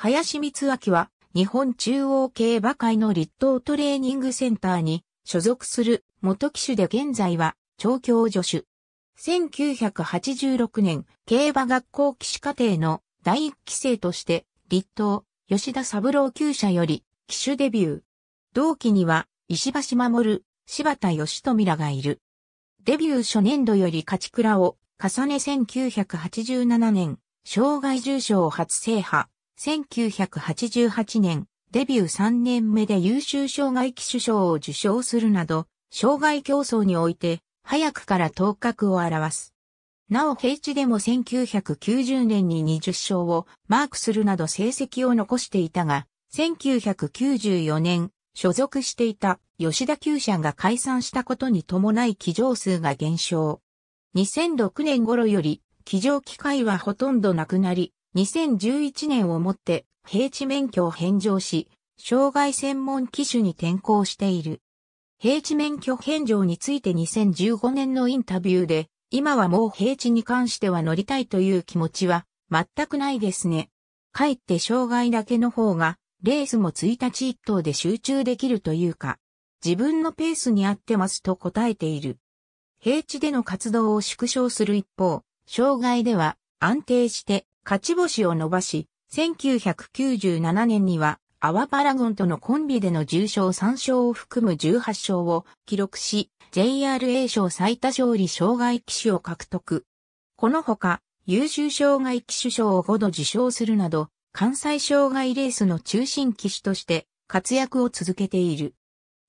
林光明は日本中央競馬会の立東トレーニングセンターに所属する元騎手で現在は調教助手。1986年、競馬学校騎士課程の第一期生として、立東、吉田三郎厩舎より、騎手デビュー。同期には、石橋守、柴田義富らがいる。デビュー初年度より勝ち倉を重ね1987年、障害重賞を初制覇。1988年、デビュー3年目で優秀障害機種賞を受賞するなど、障害競争において、早くから頭角を表す。なお平地でも1990年に20勝をマークするなど成績を残していたが、1994年、所属していた吉田球社が解散したことに伴い騎乗数が減少。2006年頃より、騎乗機会はほとんどなくなり、2011年をもって平地免許を返上し、障害専門機種に転向している。平地免許返上について2015年のインタビューで、今はもう平地に関しては乗りたいという気持ちは全くないですね。かえって障害だけの方が、レースも1日1頭で集中できるというか、自分のペースに合ってますと答えている。平地での活動を縮小する一方、障害では安定して勝ち星を伸ばし、1997年にはアワパラゴンとのコンビでの重賞3勝を含む18勝を記録し、JRA 賞最多勝利障害騎手を獲得。このほか、優秀障害騎手賞を5度受賞するなど、関西障害レースの中心騎手として活躍を続けている。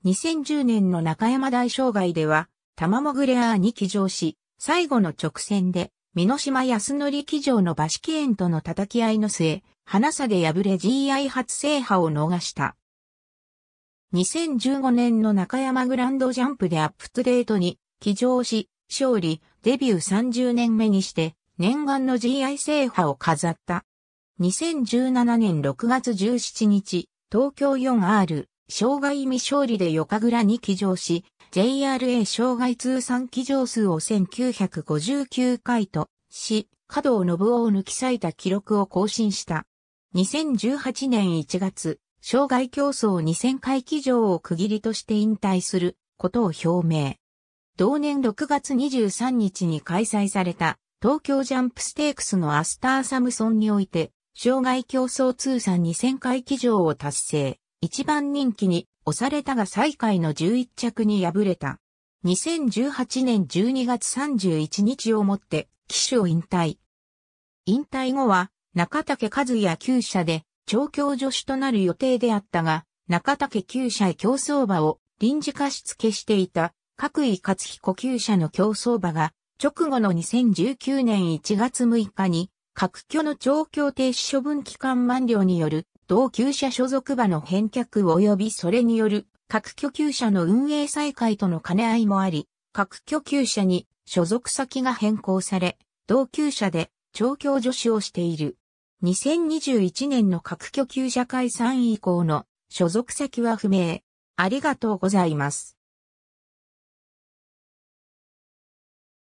2010年の中山大障害では、玉もぐれアーに騎乗し、最後の直線で美島康則騎乗の馬式園との叩き合いの末、花差で敗れ GI 初制覇を逃した。2015年の中山グランドジャンプでアップトデートに騎乗し、勝利、デビュー30年目にして、念願の GI 制覇を飾った。2017年6月17日、東京 4R 障害未勝利で横倉に騎乗し、JRA 障害通算騎乗数を1959回とし、加藤信夫を抜き裂いた記録を更新した。2018年1月、障害競争2000回騎乗を区切りとして引退することを表明。同年6月23日に開催された東京ジャンプステークスのアスターサムソンにおいて、障害競争通算2000回騎乗を達成。一番人気に押されたが最下位の11着に敗れた。2018年12月31日をもって騎手を引退。引退後は中竹和也厩舎で調教助手となる予定であったが、中竹厩舎へ競争馬を臨時貸し付けしていた各位勝彦厩舎の競争馬が直後の2019年1月6日に各居の調教停止処分期間満了による同級者所属馬の返却及びそれによる各居級者の運営再開との兼ね合いもあり、各居級者に所属先が変更され、同級者で調教助手をしている。2021年の各居級者解散以降の所属先は不明。ありがとうございます。